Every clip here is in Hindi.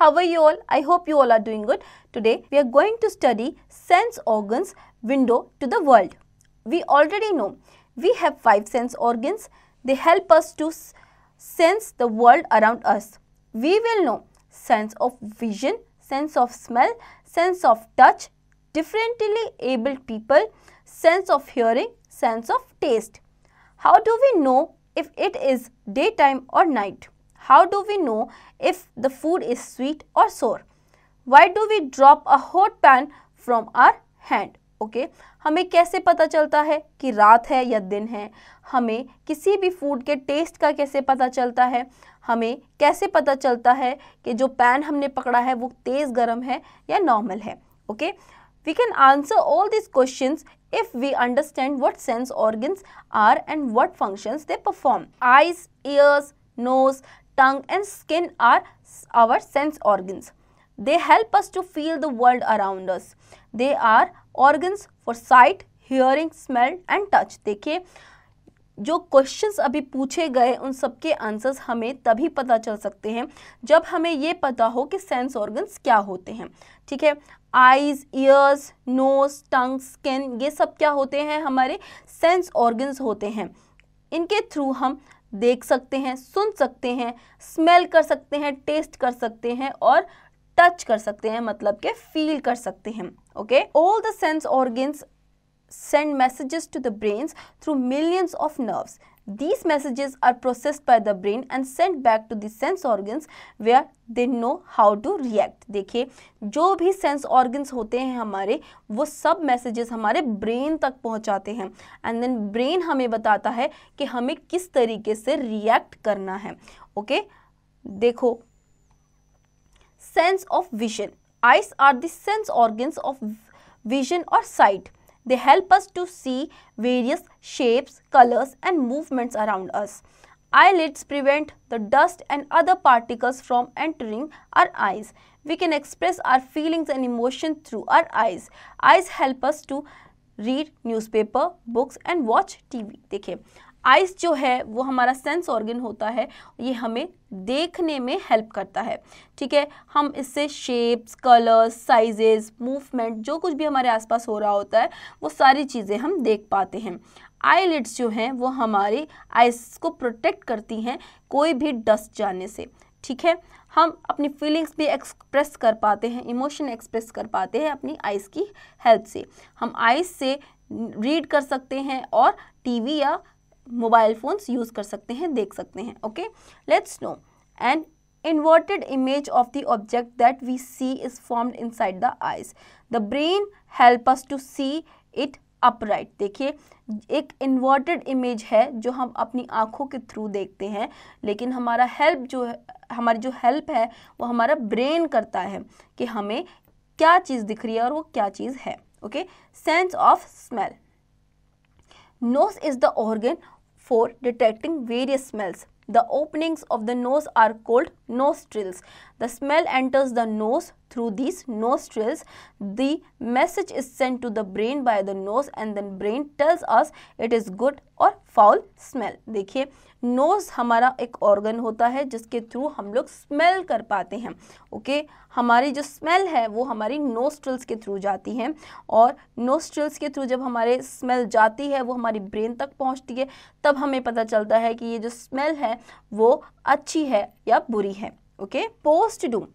How are you all? I hope you all are doing good. Today we are going to study sense organs window to the world. We already know we have five sense organs. They help us to sense the world around us. We will know sense of vision, sense of smell, sense of touch, differently abled people, sense of hearing, sense of taste. How do we know if it is daytime or night? How do we know if the food is sweet और sour why do we drop a hot pan from our hand okay हमें कैसे पता चलता है कि रात है या दिन है हमें किसी भी फूड के टेस्ट का कैसे पता चलता है हमें कैसे पता चलता है कि जो पैन हमने पकड़ा है वो तेज़ गर्म है या नॉर्मल है okay we can answer all this question if we understand what sense organs are and what functions they perform eyes ears nose tongue and skin are our sense organs. They help us to feel the world around us. They are organs for sight, hearing, smell and touch. देखिए जो क्वेश्चंस अभी पूछे गए उन सबके आंसर्स हमें तभी पता चल सकते हैं जब हमें ये पता हो कि सेंस ऑर्गन्स क्या होते हैं ठीक है eyes ears nose tongue skin ये सब क्या होते हैं हमारे सेंस ऑर्गन्स होते हैं इनके थ्रू हम देख सकते हैं सुन सकते हैं स्मेल कर सकते हैं टेस्ट कर सकते हैं और टच कर सकते हैं मतलब के फील कर सकते हैं okay all the sense organs send messages to the brains through millions of nerves These messages are processed by the brain and sent back to the sense organs where they know how to react. देखिए जो भी sense organs होते हैं हमारे वो सब messages हमारे brain तक पहुंचाते हैं and then brain हमें बताता है कि हमें किस तरीके से react करना है okay? देखो sense of vision eyes are the sense organs of vision or sight They help us to see various shapes, colors and movements around us. Eyelids prevent the dust and other particles from entering our eyes. We can express our feelings and emotions through our eyes. Eyes help us to read newspaper, books and watch TV. देखिए आइस जो है वो हमारा सेंस ऑर्गन होता है ये हमें देखने में हेल्प करता है ठीक है हम इससे शेप्स कलर्स साइजेस मूवमेंट जो कुछ भी हमारे आसपास हो रहा होता है वो सारी चीज़ें हम देख पाते हैं आईलिट्स जो हैं वो हमारी आइस को प्रोटेक्ट करती हैं कोई भी डस्ट जाने से ठीक है हम अपनी फीलिंग्स भी एक्सप्रेस कर पाते हैं इमोशन एक्सप्रेस कर पाते हैं अपनी आइस की हेल्प से हम आइस से रीड कर सकते हैं और टीवी या मोबाइल फ़ोन्स यूज़ कर सकते हैं देख सकते हैं okay let's know and inverted image of the object that we see is formed inside the eyes the brain help us to see it upright देखिए एक इन्वर्टेड इमेज है जो हम अपनी आंखों के थ्रू देखते हैं लेकिन हमारा हेल्प जो है हमारी जो हेल्प है वो हमारा ब्रेन करता है कि हमें क्या चीज़ दिख रही है और वो क्या चीज़ है okay sense of smell nose is the organ for detecting various smells. The openings of the nose are called nostrils. The smell enters the nose through these nostrils. The message is sent to the brain by the nose and then brain tells us it is good और फाउल स्मेल देखिए नोज़ हमारा एक ऑर्गन होता है जिसके थ्रू हम लोग स्मेल कर पाते हैं ओके हमारी जो स्मेल है वो हमारी नोस्ट्रल्स के थ्रू जाती है और नोस्ट्रल्स के थ्रू जब हमारे स्मेल जाती है वो हमारी ब्रेन तक पहुंचती है तब हमें पता चलता है कि ये जो स्मेल है वो अच्छी है या बुरी है okay post doom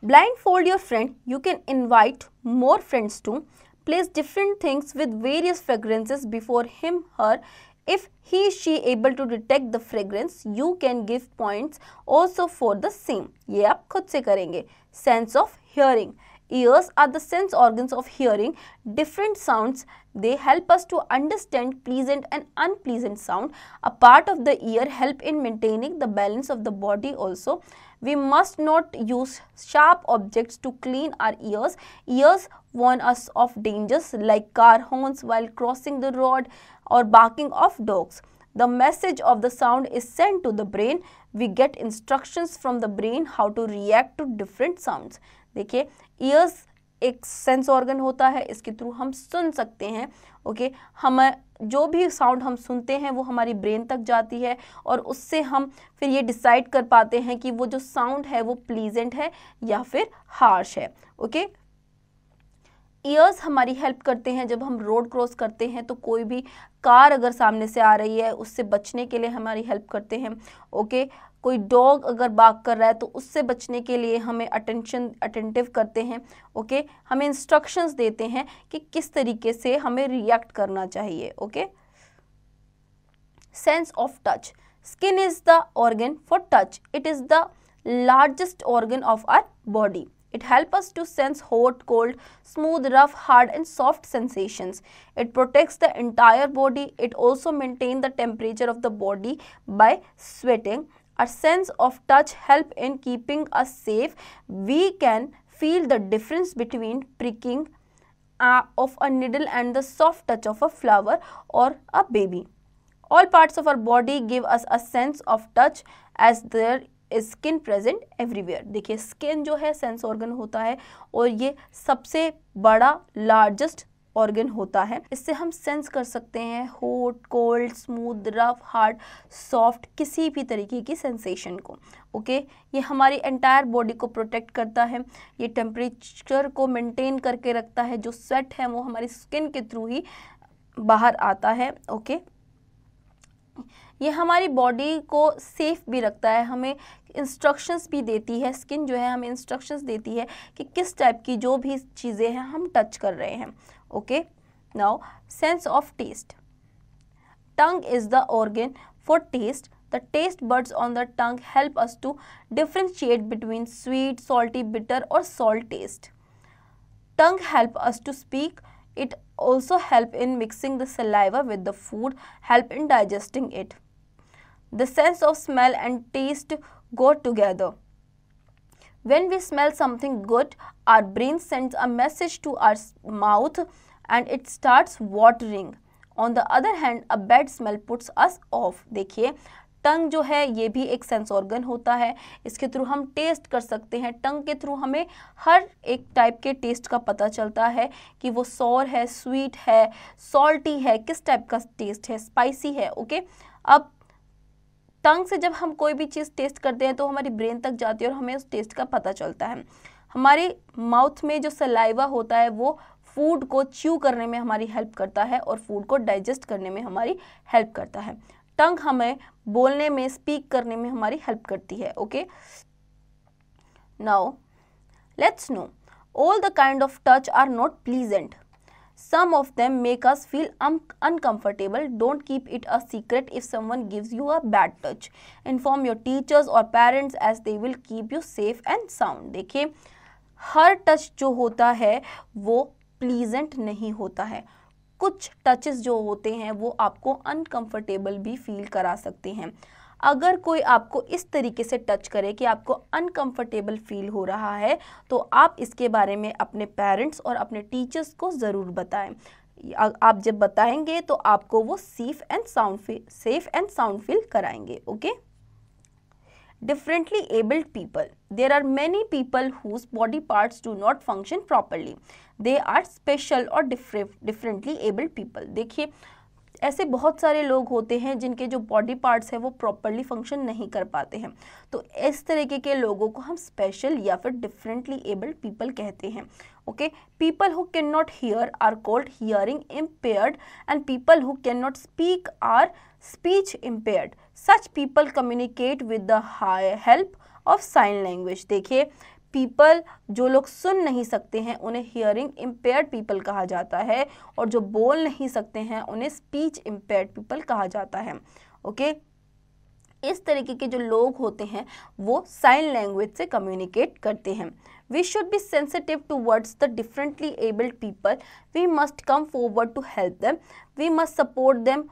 Blindfold your friend, you can invite more friends to place different things with various fragrances before him, her. If he, she able to detect the fragrance, you can give points also for the same. ये आप खुद से करेंगे. Sense of hearing. Ears are the sense organs of hearing. Different sounds, they help us to understand pleasant and unpleasant sound. A part of the ear help in maintaining the balance of the body also. We must not use sharp objects to clean our ears. Ears warn us of dangers like car horns while crossing the road or barking of dogs. The message of the sound is sent to the brain. We get instructions from the brain how to react to different sounds. देखिए ears एक सेंस ऑर्गन होता है इसके थ्रू हम सुन सकते हैं ओके हम जो भी साउंड हम सुनते हैं वो हमारी ब्रेन तक जाती है और उससे हम फिर ये डिसाइड कर पाते हैं कि वो जो साउंड है वो प्लीजेंट है या फिर हार्श है ओके ईयर्स हमारी हेल्प करते हैं जब हम रोड क्रॉस करते हैं तो कोई भी कार अगर सामने से आ रही है उससे बचने के लिए हमारी हेल्प करते हैं ओके कोई डॉग अगर बाग कर रहा है तो उससे बचने के लिए हमें अटेंशन अटेंटिव करते हैं ओके हमें इंस्ट्रक्शंस देते हैं कि किस तरीके से हमें रिएक्ट करना चाहिए okay sense of touch skin is the organ for touch it is the largest organ of our body it help us to sense hot cold smooth rough hard and soft sensations it protects the entire body it also maintain the temperature of the body by sweating our sense of touch help in keeping us safe we can feel the difference between pricking uh, of a needle and the soft touch of a flower or a baby all parts of our body give us a sense of touch as there skin present everywhere देखिए स्किन जो है सेंस ऑर्गन होता है और ये सबसे बड़ा लार्जेस्ट ऑर्गन होता है इससे हम सेंस कर सकते हैं hot cold smooth rough hard soft किसी भी तरीके की सेंसेशन को ओके okay? ये हमारी एंटायर बॉडी को प्रोटेक्ट करता है ये टेम्परेचर को मेंटेन करके रखता है जो स्वेट है वो हमारी स्किन के थ्रू ही बाहर आता है ओके okay? ये हमारी बॉडी को सेफ भी रखता है हमें इंस्ट्रक्शंस भी देती है स्किन जो है हमें इंस्ट्रक्शंस देती है कि किस टाइप की जो भी चीज़ें हैं हम टच कर रहे हैं okay now sense of taste tongue is the organ for taste the taste buds on the tongue help us to differentiate between sweet salty bitter or salt taste tongue help us to speak it also help in mixing the saliva with the food help in digesting it the sense of smell and taste go together When we smell something good, our brain sends a message to our mouth and it starts watering. On the other hand a bad smell puts us off देखिए टंग जो है ये भी एक सेंस ऑर्गन होता है इसके थ्रू हम टेस्ट कर सकते हैं टंग के थ्रू हमें हर एक टाइप के टेस्ट का पता चलता है कि वो सौर है स्वीट है सॉल्टी है किस टाइप का टेस्ट है स्पाइसी है ओके अब टंग से जब हम कोई भी चीज़ टेस्ट करते हैं तो हमारी ब्रेन तक जाती है और हमें उस टेस्ट का पता चलता है हमारे माउथ में जो सलाइवा होता है वो फूड को च्यू करने में हमारी हेल्प करता है और फूड को डाइजेस्ट करने में हमारी हेल्प करता है टंग हमें बोलने में स्पीक करने में हमारी हेल्प करती है okay now let's know all the kind of touch are not pleasant some of them make us feel uncomfortable don't keep it a secret if someone gives you a bad touch inform your teachers और parents as they will keep you safe and sound देखिए हर टच जो होता है वो प्लीजेंट नहीं होता है कुछ टचेस जो होते हैं वो आपको अनकंफर्टेबल भी फील करा सकते हैं अगर कोई आपको इस तरीके से टच करे कि आपको अनकंफर्टेबल फील हो रहा है तो आप इसके बारे में अपने पेरेंट्स और अपने टीचर्स को ज़रूर बताएं आप जब बताएंगे तो आपको वो safe and sound safe and sound feel कराएंगे okay differently abled people there are many people whose body parts do not function properly they are special और डिफरेंटली एबल्ड पीपल देखिए ऐसे बहुत सारे लोग होते हैं जिनके जो बॉडी पार्ट्स हैं वो प्रॉपरली फंक्शन नहीं कर पाते हैं तो इस तरीके के लोगों को हम स्पेशल या फिर डिफरेंटली एबल्ड पीपल कहते हैं okay people who can not hear are called hearing impaired and people who can not speak are speech impaired such people communicate with the help of sign language देखिए पीपल जो लोग सुन नहीं सकते हैं उन्हें हियरिंग इम्पेयर पीपल कहा जाता है और जो बोल नहीं सकते हैं उन्हें स्पीच इम्पेयर पीपल कहा जाता है ओके इस तरीके के जो लोग होते हैं वो साइन लैंग्वेज से कम्युनिकेट करते हैं we should be sensitive towards the differently abled people we must come forward to help them we must support them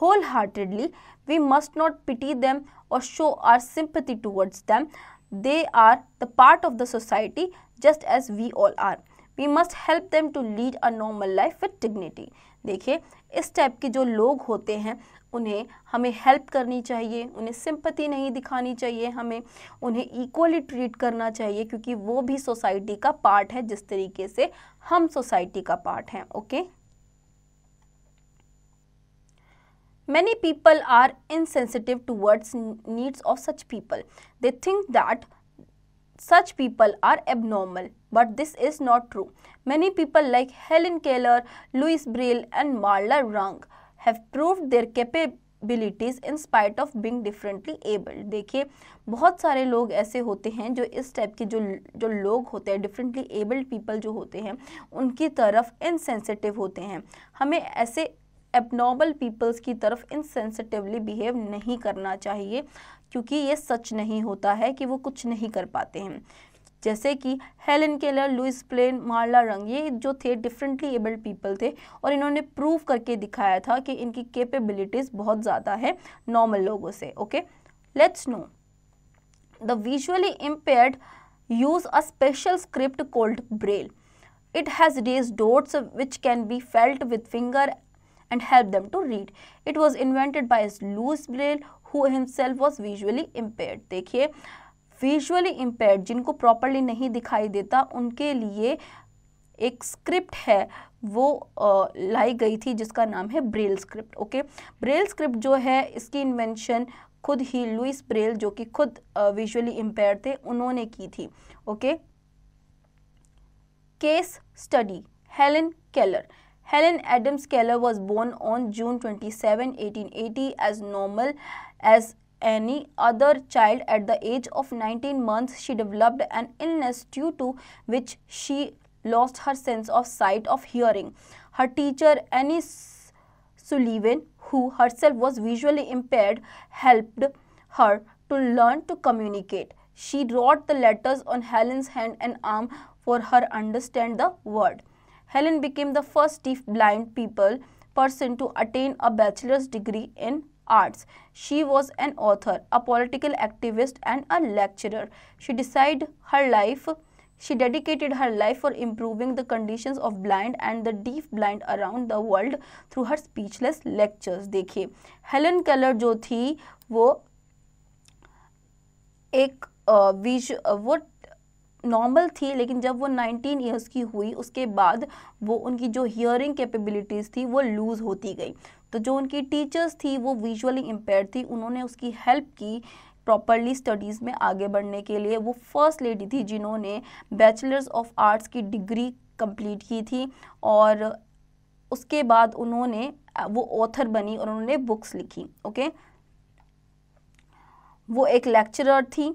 wholeheartedly we must not pity them और show our sympathy towards them They are the part of the society just as we all are. We must help them to lead a normal life with dignity देखिए इस टाइप के जो लोग होते हैं उन्हें हमें हेल्प करनी चाहिए उन्हें सिंपति नहीं दिखानी चाहिए हमें उन्हें इक्वली ट्रीट करना चाहिए क्योंकि वो भी सोसाइटी का पार्ट है जिस तरीके से हम सोसाइटी का पार्ट हैं okay okay? Many people are insensitive towards needs of such people. They think that such people are abnormal, but this is not true. Many people like Helen Keller, Louis Braille and Marla Rang have proved their capabilities in spite of being differently able. dekhiye bahut sare log aise hote hain jo is type ke jo jo log hote hain differently abled people jo hote hain unki taraf insensitive hote hain hame aise abnormal peoples की तरफ इनसेंसिटिवली बिहेव नहीं करना चाहिए क्योंकि ये सच नहीं होता है कि वो कुछ नहीं कर पाते हैं जैसे कि Helen Keller Louis Braille Marla Runyan ये जो थे डिफरेंटली एबल्ड पीपल थे और इन्होंने प्रूव करके दिखाया था कि इनकी कैपेबिलिटीज़ बहुत ज़्यादा है नॉर्मल लोगों से okay let's know the visually impaired use a special script called Braille it has raised dots which can be felt with finger and help them to read. It was invented by Louis Braille who himself was visually impaired. देखिए visually impaired जिनको properly नहीं दिखाई देता उनके लिए एक script है वो लाई गई थी जिसका नाम है Braille script okay Braille script जो है इसकी इन्वेंशन खुद ही लुइस ब्रेल जो कि खुद विजुअली इम्पेयर थे उन्होंने की थी okay case study Helen Keller Helen Adams Keller was born on June 27, 1880 as normal as any other child at the age of 19 months. She developed an illness due to which she lost her sense of sight of hearing. Her teacher Annie Sullivan, who herself was visually impaired, helped her to learn to communicate. She wrote the letters on Helen's hand and arm for her understand the word. Helen became the first deaf-blind people person to attain a bachelor's degree in arts. She was an author, a political activist and a lecturer. She decided her life she dedicated her life for improving the conditions of blind and the deaf blind around the world through her speechless lectures. देखिए हेलन केलर जो थी वो एक विज वो नॉर्मल थी लेकिन जब वो 19 इयर्स की हुई उसके बाद वो उनकी जो हियरिंग कैपेबिलिटीज़ थी वो लूज़ होती गई तो जो उनकी टीचर्स थी वो विजुअली इम्पेयर थी उन्होंने उसकी हेल्प की प्रॉपरली स्टडीज़ में आगे बढ़ने के लिए वो फर्स्ट लेडी थी जिन्होंने बैचलर्स ऑफ आर्ट्स की डिग्री कंप्लीट की थी और उसके बाद उन्होंने वो ऑथर बनी और उन्होंने बुक्स लिखी ओके वो एक लेक्चरर थी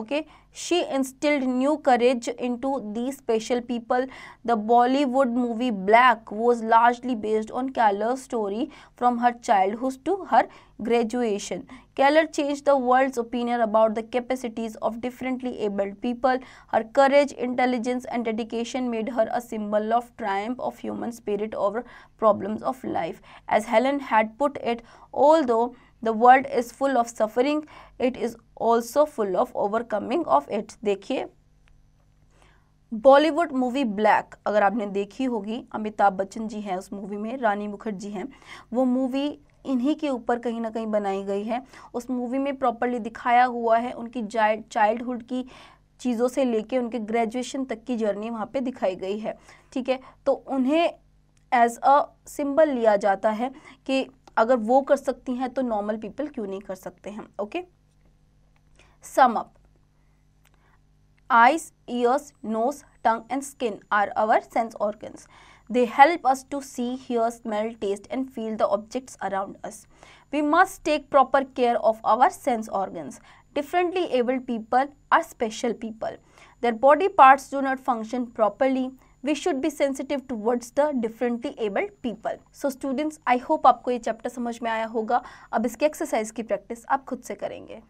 okay she instilled new courage into these special people the bollywood movie black was largely based on keller's story from her childhood to her graduation keller changed the world's opinion about the capacities of differently abled people her courage intelligence and dedication made her a symbol of triumph of human spirit over problems of life as helen had put it although the world is full of suffering it is also full of overcoming of it देखिए बॉलीवुड मूवी ब्लैक अगर आपने देखी होगी अमिताभ बच्चन जी हैं उस मूवी में रानी मुखर्जी हैं वो मूवी इन्हीं के ऊपर कहीं ना कहीं बनाई गई है उस मूवी में प्रॉपरली दिखाया हुआ है उनकी चाइल्डहुड की चीज़ों से लेके उनके ग्रेजुएशन तक की जर्नी वहाँ पे दिखाई गई है ठीक है तो उन्हें एज अ सिंबल लिया जाता है कि अगर वो कर सकती हैं तो नॉर्मल पीपल क्यों नहीं कर सकते हैं okay sum up eyes ears nose tongue and skin are our sense organs they help us to see hear smell taste and feel the objects around us we must take proper care of our sense organs differently abled people are special people their body parts do not function properly we should be sensitive towards the differently abled people so students I hope आपको ये चैप्टर समझ में आया होगा अब इसकी एक्सरसाइज की प्रैक्टिस आप खुद से करेंगे